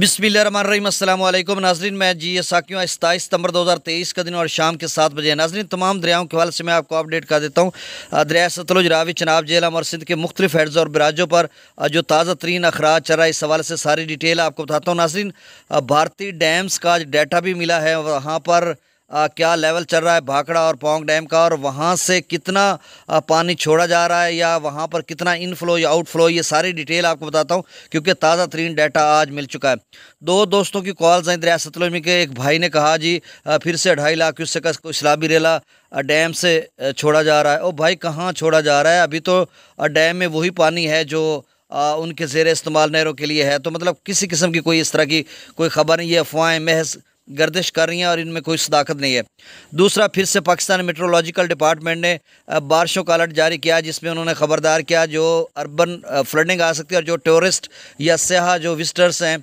बिस्मिल नाजरीन मैं जी साकी हूँ सताईस सितंबर 2023 का दिन और शाम के सात बजे नाजरीन तमाम दरियाओं के हवाले से मैं आपको अपडेट कर देता हूँ दरिया सतलुज रावी चनाब जेलम और सिंध के मुख्तलिफ हेड्स और बराजों पर जो ताज़ा तरीन अखराज चल रहा है इस हवाले से सारी डिटेल आपको बताता हूँ नाजरीन भारतीय डैम्स का डाटा भी मिला है वहाँ पर आ, क्या लेवल चल रहा है भाखड़ा और पोंग डैम का और वहाँ से कितना आ, पानी छोड़ा जा रहा है या वहाँ पर कितना इनफ्लो या आउटफ्लो ये सारी डिटेल आपको बताता हूँ क्योंकि ताज़ा तरीन डाटा आज मिल चुका है दो दोस्तों की कॉल्स हैं दरिया सतलुज में के एक भाई ने कहा जी आ, फिर से ढाई लाख क्यूसे का इस्लाबी रेला डैम से छोड़ा जा रहा है ओ भाई कहाँ छोड़ा जा रहा है अभी तो डैम में वही पानी है जो आ, उनके जेर इस्तेमाल नहरों के लिए है तो मतलब किसी किस्म की कोई इस तरह की कोई ख़बर नहीं ये अफवाहें महज गर्दिश कर रही हैं और इनमें कोई सदाकत नहीं है दूसरा फिर से पाकिस्तान मेट्रोलॉजिकल डिपार्टमेंट ने बारिशों का अलर्ट जारी किया जिसमें उन्होंने ख़बरदार किया जो अर्बन फ्लडिंग आ सकती है और जो टूरिस्ट या सयाह जो विजिटर्स हैं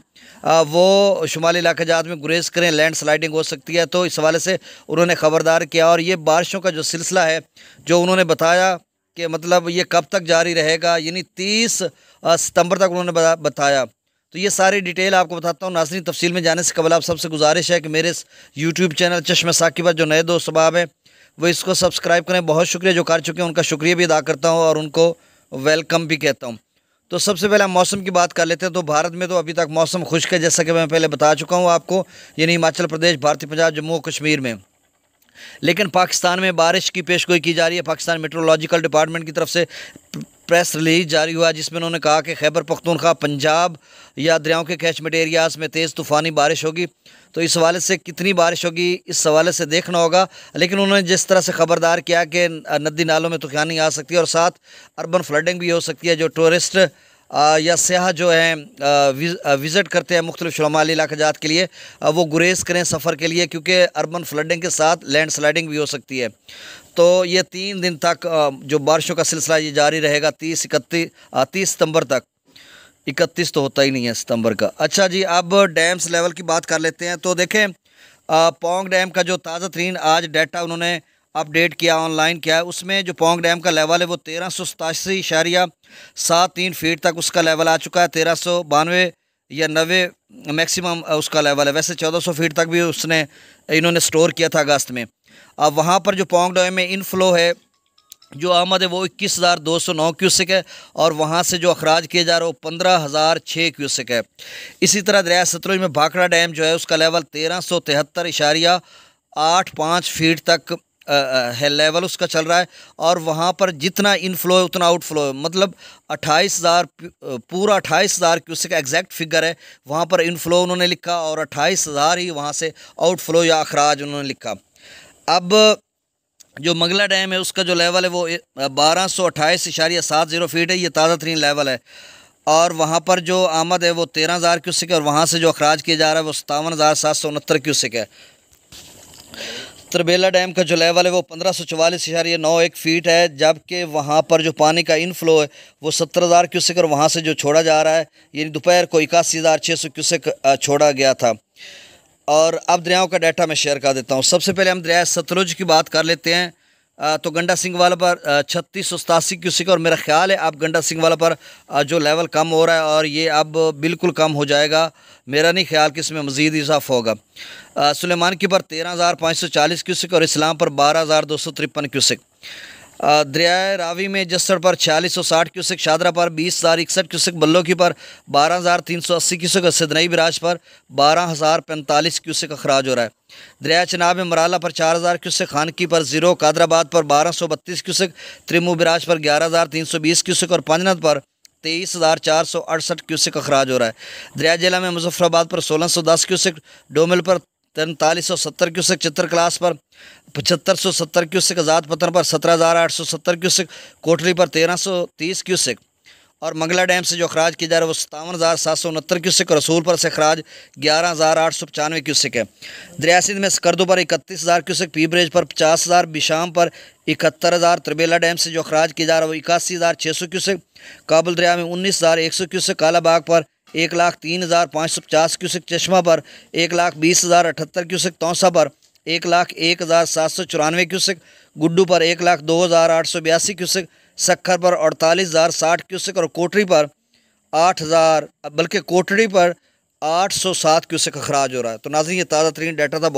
वो शुमाली इलाके जात में गुरेज करें लैंड स्लाइडिंग हो सकती है तो इस हवाले से उन्होंने ख़बरदार किया और ये बारिशों का जो सिलसिला है जो उन्होंने बताया कि मतलब ये कब तक जारी रहेगा यानी तीस सितंबर तक उन्होंने बताया तो ये सारी डिटेल आपको बताता हूँ नाजरी तफसील में जाने से कबल आप सबसे गुजारिश है कि मेरे इस यूट्यूब चैनल चश्म साकिबा जो नए दोस्त सबाब हैं वो इसको सब्सक्राइब करें बहुत शुक्रिया जो कर चुके हैं उनका शुक्रिया भी अदा करता हूँ और उनको वेलकम भी कहता हूँ तो सबसे पहले हम मौसम की बात कर लेते हैं तो भारत में तो अभी तक मौसम खुश्क है जैसा कि मैं पहले बता चुका हूँ आपको यानी हिमाचल प्रदेश भारतीय पंजाब जम्मू कश्मीर में लेकिन पाकिस्तान में बारिश की पेशगोई की जा रही है पाकिस्तान मेट्रोलॉजिकल डिपार्टमेंट की तरफ से प्रेस रिलीज जारी हुआ जिसमें उन्होंने कहा कि खैबर पख्तूनख्वा पंजाब या दरियाओं के कैचमेंट एरियाज़ में तेज़ तूफ़ानी बारिश होगी तो इस हवाले से कितनी बारिश होगी इस हवाले से देखना होगा लेकिन उन्होंने जिस तरह से ख़बरदार किया कि नदी नालों में तूफानी आ सकती है और साथ अर्बन फ्लडिंग भी हो सकती है जो टूरिस्ट या सयाह जो है विज़िट करते हैं मुख्तु शुमाली इलाकाजात के लिए वो गुरेज करें सफ़र के लिए क्योंकि अर्बन फ्लडिंग के साथ लैंड स्लाइडिंग भी हो सकती है तो ये तीन दिन तक जो बारिशों का सिलसिला ये जारी रहेगा तीस इकतीस तीस सितंबर तक इकतीस तो होता ही नहीं है सितंबर का अच्छा जी अब डैम्स लेवल की बात कर लेते हैं तो देखें पोंग डैम का जो ताज़ा तरीन आज डाटा उन्होंने अपडेट किया ऑनलाइन किया उसमें जो पोंग डैम का लेवल है वो तेरह सौ सतासी इशारिया सात तीन फीट तक उसका लेवल आ चुका है तेरह सौ बानवे या नबे मैक्सिमम उसका लेवल है वैसे चौदह सौ फीट तक भी उसने इन्होंने स्टोर किया था अगस्त में अब वहाँ पर जो पोंग डैम में इनफ्लो है जो आमद है वो इक्कीस हज़ार दो सौ नौ क्यूसिक है और वहाँ से जो अखराज किए जा रहे हो पंद्रह हज़ार छः क्यूसिक है इसी तरह दरिया सतलुज में भाखड़ा डैम जो है उसका लेवल तेरह सौ तिहत्तर इशारिया आठ पाँच फीट तक है लेवल उसका चल रहा है और वहाँ पर जितना इनफ्लो है उतना आउटफ्लो है मतलब अट्ठाईस हज़ार पूरा अट्ठाईस हज़ार क्यूसिक एग्जैक्ट फिगर है वहाँ पर इनफ्लो उन्होंने लिखा और अट्ठाईस हज़ार ही वहाँ से आउटफ्लो या अखराज उन्होंने लिखा अब जो मंगला डैम है उसका जो लेवल है वो बारह सौ अट्ठाईस इशारिया सात ज़ीरो फीट है ये ताज़ा तरीन लेवल है और वहाँ पर जो आमद है वो तेरह हज़ार क्यूसिक है और वहाँ से जो अखराज किया जा रहा है वो सतावन हज़ार सात सौ उनहत्तर क्यूसिक है तरबेला डैम का जो लेवल है वो पंद्रह सौ चवालीस इशारे नौ एक फीट है जबकि वहाँ पर जो पानी का इनफ्लो है वो सत्तर हज़ार क्यूसिक और वहाँ से जो छोड़ा जा रहा है यानी दोपहर को इक्यासी हज़ार छः सौ क्यूसिक छोड़ा गया था और अब दरियाओं का डाटा मैं शेयर कर देता हूँ सबसे पहले हम दरिया सतलुज की बात कर लेते हैं तो गंडा सिंह वाला पर छत्तीस सौ सतासी क्यूसिक और मेरा ख्याल है अब गंडा सिंह वाला पर जो लेवल कम हो रहा है और ये अब बिल्कुल कम हो जाएगा मेरा नहीं ख्याल कि इसमें मज़ीद इजाफ होगा सुलेमान की पर तेरह हज़ार पाँच सौ चालीस क्यूसिक और इस्लाम पर बारह हज़ार दो सौ तिरपन क्यूसिक दरियाए रावी में जस्सर पर छियालीस सौ साठ क्यूसिक शादरा पर बीस हज़ार इकसठ क्यूसिक बल्लोकी पर बारह हज़ार तीन सौ अस्सी क्यूसिक सिदनई बराज पर बारह हज़ार पैंतालीस क्यूसिक अखराज हो रहा है दरिया चनाब में मराला पर चार हज़ार क्यूसिक खानकी पर ज़ीरो कादराबाद पर बारह सौ बत्तीस क्यूसिक त्रिमु बराज पर ग्यारह हज़ार तीन सौ बीस क्यूसिक और पंजनत पर तेईस हज़ार चार सौ अड़सठ क्यूसिक अखराज हो रहा है दरिया जिला में मुजफ्फराबाद पर सोलह सौ दस क्यूसिक डोमिल पर तैंतालीस सौ सत्तर क्यूसक चित्र क्लास पर पचहत्तर सौ सत्तर क्यूसिक आज़ाद पतन पर सत्रह हज़ार आठ सौ सत्तर क्यूसिक कोटली पर तेरह सौ तीस क्यूसिक और मंगला डैम से जो अखराज किया जा रहा है वो सतावन हज़ार सात सौ उनहत्तर क्यूसिक और पर से अखराज ग्यारह हज़ार आठ सौ पचानवे क्यूसिक है दरिया सिंध में स्कर्दू पर इकतीस हज़ार क्यूसिक पीबरेज पर पचास हज़ार बिशाम पर इकहत्तर हज़ार त्रिबेला डैम से जो अखराज किया जा रहा है वो इक्यासी हज़ार छः सौ क्यूसिक काबुल दरिया में उन्नीस हज़ार एक सौ क्यूसिक कालाबाग पर एक लाख तीन हज़ार पाँच सौ पचास क्यूसिक चश्मा पर एक लाख बीस हज़ार अठहत्तर क्यूसिक तौसा पर एक लाख एक हज़ार सात सौ चौरानवे क्यूसिक गुड्डू पर एक लाख दो हज़ार आठ सौ बयासी क्यूसिक सक्खर पर अड़तालीस हज़ार साठ क्यूसिक और कोटरी पर आठ हज़ार बल्कि कोटरी पर आठ सौ सात क्यूसिक अखराज हो रहा है तो नाजी ये ताज़ा तरीन डाटा था